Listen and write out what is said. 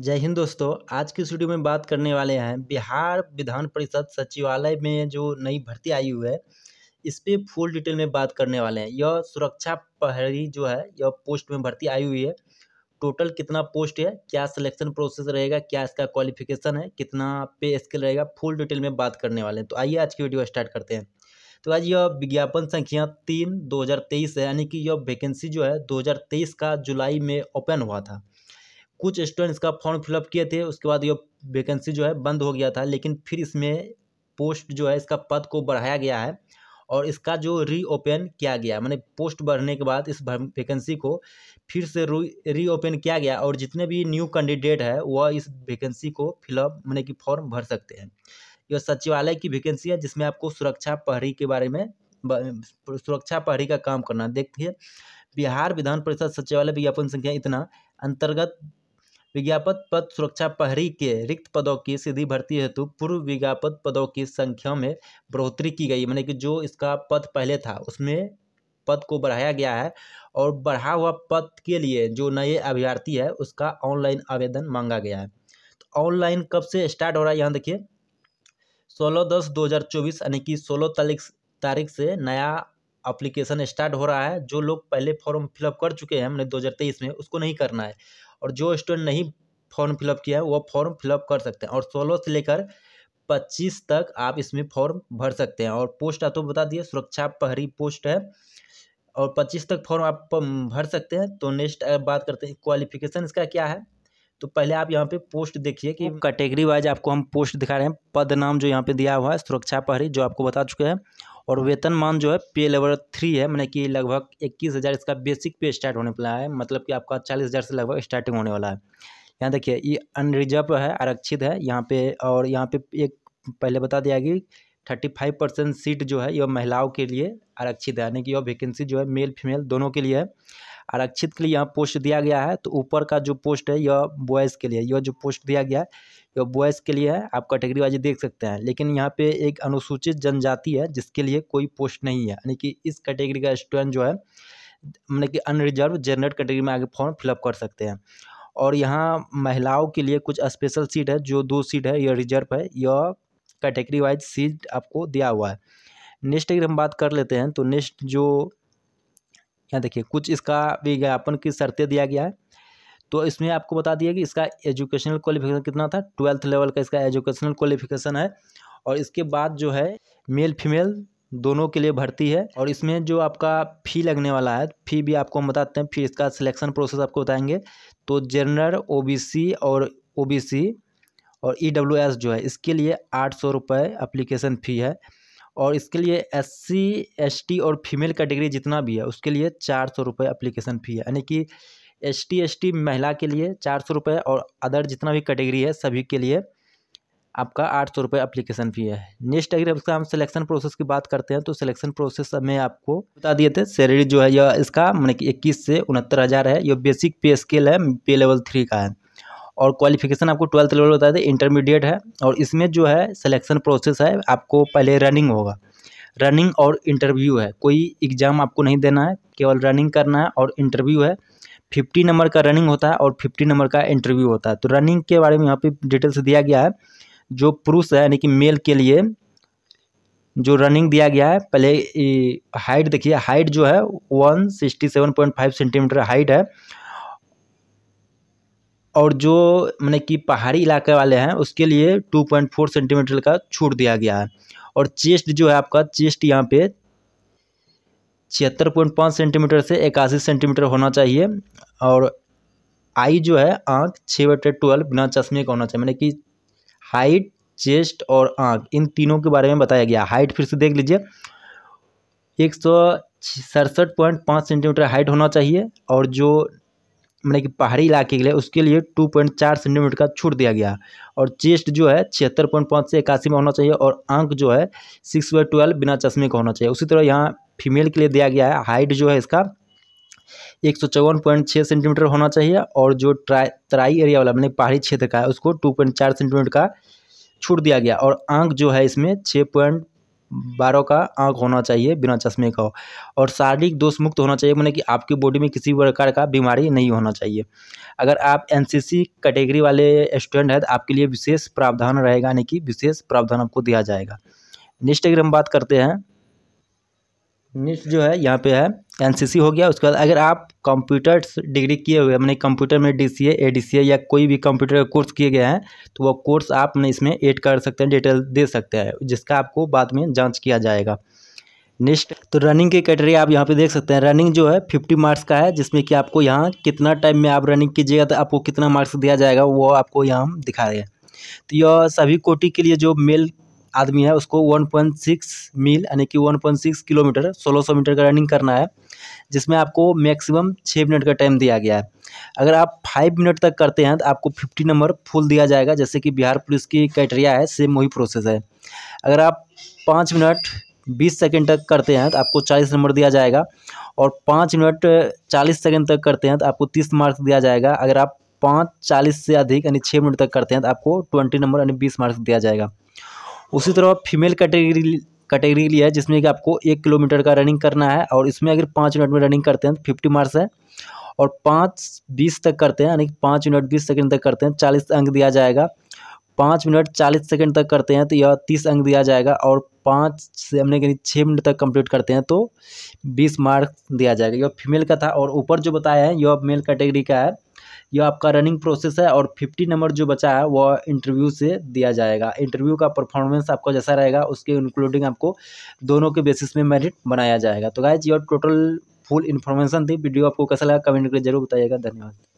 जय हिंद दोस्तों आज की इस वीडियो में बात करने वाले हैं बिहार विधान परिषद सचिवालय में जो नई भर्ती आई हुई है इस पर फुल डिटेल में बात करने वाले हैं यह सुरक्षा प्रहरी जो है यह पोस्ट में भर्ती आई हुई है टोटल कितना पोस्ट है क्या सिलेक्शन प्रोसेस रहेगा क्या इसका क्वालिफिकेशन है कितना पे स्केल रहेगा फुल डिटेल में बात करने वाले हैं तो आइए आज की वीडियो स्टार्ट करते हैं तो आज यह विज्ञापन संख्या तीन दो है यानी कि यह वैकेंसी जो है दो का जुलाई में ओपन हुआ था कुछ स्टूडेंट इसका फॉर्म फिलअप किए थे उसके बाद ये वैकेंसी जो है बंद हो गया था लेकिन फिर इसमें पोस्ट जो है इसका पद को बढ़ाया गया है और इसका जो रीओपन किया गया मैंने पोस्ट बढ़ने के बाद इस वैकेंसी को फिर से रीओपन किया गया और जितने भी न्यू कैंडिडेट है वह इस वैकेंसी को फिलअप मैंने कि फॉर्म भर सकते हैं यह सचिवालय की वैकेंसी है जिसमें आपको सुरक्षा पहरी के बारे में सुरक्षा पहरी का काम करना देखिए बिहार विधान परिषद सचिवालय विज्ञापन संख्या इतना अंतर्गत विज्ञापन पद सुरक्षा प्रहरी के रिक्त पदों की सीधी भर्ती हेतु पूर्व विज्ञापन पदों की संख्या में बढ़ोतरी की गई मैंने कि जो इसका पद पहले था उसमें पद को बढ़ाया गया है और बढ़ा हुआ पद के लिए जो नए अभ्यर्थी है उसका ऑनलाइन आवेदन मांगा गया है तो ऑनलाइन कब से स्टार्ट हो रहा है यहाँ देखिए सोलह दस दो हज़ार चौबीस यानी कि सोलह तारीख तारीख से नया अप्लीकेशन स्टार्ट हो रहा है जो लोग पहले फॉर्म फिलअप कर चुके हैं हमने तेईस में उसको नहीं करना है और जो स्टूडेंट नहीं फॉर्म फिलअप किया है वो फॉर्म फिलअप कर सकते हैं और सोलह से लेकर पच्चीस तक आप इसमें फॉर्म भर सकते हैं और पोस्ट तो बता दिए सुरक्षा प्रहरी पोस्ट है और पच्चीस तक फॉर्म आप भर सकते हैं तो नेक्स्ट बात करते हैं क्वालिफिकेशन इसका क्या है तो पहले आप यहाँ पे पोस्ट देखिए कि कैटेगरी वाइज आपको हम पोस्ट दिखा रहे हैं पद नाम जो यहाँ पे दिया हुआ है सुरक्षा प्रहरी जो आपको बता चुके हैं और वेतनमान जो है पे लेवल थ्री है मैंने मतलब कि लगभग इक्कीस हज़ार इसका बेसिक पे स्टार्ट होने वाला है मतलब कि आपका चालीस हज़ार से लगभग स्टार्टिंग होने वाला है यहाँ देखिए ये अनरिजर्व है आरक्षित है यहाँ पे और यहाँ पे एक पहले बता दिया कि थर्टी फाइव परसेंट सीट जो है यह महिलाओं के लिए आरक्षित है यानी कि यह वैकेंसी जो है मेल फीमेल दोनों के लिए है आरक्षित के लिए यहाँ पोस्ट दिया गया है तो ऊपर का जो पोस्ट है यह बॉयज़ के लिए यह जो पोस्ट दिया गया है जो बॉयज़ के लिए है आप कैटेगरी वाइज देख सकते हैं लेकिन यहाँ पे एक अनुसूचित जनजाति है जिसके लिए कोई पोस्ट नहीं है यानी कि इस कैटेगरी का स्टूडेंट जो है मतलब कि अनरिजर्व जनरल कैटेगरी में आगे फॉर्म फिलअप कर सकते हैं और यहाँ महिलाओं के लिए कुछ स्पेशल सीट है जो दो सीट है यह रिजर्व है यह कैटेगरी वाइज सीट आपको दिया हुआ है नेक्स्ट अगर हम बात कर लेते हैं तो नेक्स्ट जो यहाँ देखिए कुछ इसका विज्ञापन की शर्तें दिया गया है तो इसमें आपको बता दिया कि इसका एजुकेशनल क्वालिफिकेशन कितना था ट्वेल्थ लेवल का इसका एजुकेशनल क्वालिफिकेशन है और इसके बाद जो है मेल फीमेल दोनों के लिए भर्ती है और इसमें जो आपका फ़ी लगने वाला है फ़ी भी आपको हम बताते हैं फिर इसका सिलेक्शन प्रोसेस आपको बताएंगे तो जनरल ओ और ओ और ई e जो है इसके लिए आठ सौ रुपये अप्लीकेशन फ़ी है और इसके लिए एस सी एस टी और फीमेल कैटेगरी जितना भी है उसके लिए चार सौ रुपये अप्लीकेशन फ़ी है यानी कि एस टी महिला के लिए चार सौ रुपये और अदर जितना भी कैटेगरी है सभी के लिए आपका आठ सौ रुपये अप्लीकेशन फ़ी है नेक्स्ट अगर इसका हम सिलेक्शन प्रोसेस की बात करते हैं तो सिलेक्शन प्रोसेस में आपको बता दिए थे सैलरी जो है यह इसका मैंने कि इक्कीस से उनहत्तर हज़ार है यह बेसिक पे स्केल है पे लेवल थ्री का है और क्वालिफिकेशन आपको ट्वेल्थ लेवल बताए थे इंटरमीडिएट है और इसमें जो है सिलेक्शन प्रोसेस है आपको पहले रनिंग होगा रनिंग और इंटरव्यू है कोई एग्ज़ाम आपको नहीं देना है केवल रनिंग करना है और इंटरव्यू है फिफ्टी नंबर का रनिंग होता है और फिफ्टी नंबर का इंटरव्यू होता है तो रनिंग के बारे में यहाँ पे डिटेल्स दिया गया है जो पुरुष है यानी कि मेल के लिए जो रनिंग दिया गया है पहले हाइट देखिए हाइट जो है one sixty seven point five centimetre height है और जो मैंने कि पहाड़ी इलाके वाले हैं उसके लिए टू पॉइंट फोर सेंटीमीटर का छूट दिया गया है और चेस्ट जो है आपका चेस्ट यहाँ पे छिहत्तर पॉइंट पाँच सेंटीमीटर से इक्यासी सेंटीमीटर होना चाहिए और आई जो है आँख छः बटे ट्वेल्व बिना चश्मे का होना चाहिए मैंने कि हाइट चेस्ट और आँख इन तीनों के बारे में बताया गया हाइट फिर से देख लीजिए एक सौ सड़सठ पॉइंट पाँच सेंटीमीटर हाइट होना चाहिए और जो मतलब कि पहाड़ी इलाके के लिए उसके लिए टू पॉइंट चार सेंटीमीटर का छूट दिया गया और चेस्ट जो है छिहत्तर पॉइंट पाँच से इक्यासी में होना चाहिए और आंख जो है सिक्स बाई ट्वेल्व बिना चश्मे का होना चाहिए उसी तरह यहाँ फीमेल के लिए दिया गया है हाइट जो है इसका एक सौ चौवन पॉइंट छः सेंटीमीटर होना चाहिए और जो ट्राई तराई एरिया वाला मैंने मतलब पहाड़ी क्षेत्र का है उसको टू पॉइंट चार सेंटीमीटर का छूट दिया गया और आंख जो है इसमें छः पॉइंट बारह का आँख होना चाहिए बिना चश्मे का और शारीरिक दोष मुक्त होना चाहिए मैंने मतलब कि आपकी बॉडी में किसी प्रकार का बीमारी नहीं होना चाहिए अगर आप एनसीसी कैटेगरी वाले स्टूडेंट हैं तो आपके लिए विशेष प्रावधान रहेगा यानी कि विशेष प्रावधान आपको दिया जाएगा नेक्स्ट अगर हम बात करते हैं नेक्स्ट जो है यहाँ पे है एनसीसी हो गया उसके बाद अगर आप कंप्यूटर डिग्री किए हुए मैंने कंप्यूटर में D C A D C या कोई भी कंप्यूटर का कोर्स किए गए हैं तो वो कोर्स आप अपने इसमें ऐड कर सकते हैं डिटेल दे सकते हैं जिसका आपको बाद में जांच किया जाएगा नेक्स्ट तो रनिंग की कैटेगरी आप यहाँ पे देख सकते हैं रनिंग जो है फिफ्टी मार्क्स का है जिसमें कि आपको यहाँ कितना टाइम में आप रनिंग कीजिएगा तो आपको कितना मार्क्स दिया जाएगा वो आपको यहाँ हम दिखा रहे हैं तो यह सभी कोटि के लिए जो मेल आदमी है उसको 1.6 मील यानी कि 1.6 किलोमीटर 1600 मीटर का रनिंग करना है जिसमें आपको मैक्सिमम छः मिनट का टाइम दिया गया है अगर आप फाइव मिनट तक करते हैं तो आपको फिफ्टी नंबर फुल दिया जाएगा जैसे कि बिहार पुलिस की क्राइटेरिया है सेम वही प्रोसेस है अगर आप पाँच मिनट बीस सेकेंड तक करते हैं तो आपको चालीस नंबर दिया जाएगा और पाँच मिनट चालीस सेकेंड तक करते हैं तो आपको तीस मार्क्स दिया जाएगा अगर आप पाँच चालीस से अधिक यानी छः मिनट तक करते हैं तो आपको ट्वेंटी नंबर यानी बीस मार्क्स दिया जाएगा उसी तरह फीमेल कैटेगरी कैटेगरी लिया है जिसमें कि आपको एक किलोमीटर का रनिंग करना है और इसमें अगर पाँच मिनट में रनिंग करते हैं तो फिफ्टी मार्क्स है और पाँच बीस तक करते हैं यानी कि पाँच मिनट बीस सेकेंड तक करते हैं चालीस अंक दिया जाएगा पाँच मिनट चालीस सेकेंड तक करते हैं तो यह तीस अंक दिया जाएगा और पाँच से हमने कहीं छः मिनट तक कंप्लीट करते हैं तो बीस मार्क्स दिया जाएगा यह फीमेल का था और ऊपर जो बताया है यह मेल कैटेगरी का है यह आपका रनिंग प्रोसेस है और फिफ्टी नंबर जो बचा है वह इंटरव्यू से दिया जाएगा इंटरव्यू का परफॉर्मेंस आपका जैसा रहेगा उसके इंक्लूडिंग आपको दोनों के बेसिस में मेरिट बनाया जाएगा तो guys your total full information थी वीडियो आपको कैसा लगा कमेंट करके जरूर बताइएगा धन्यवाद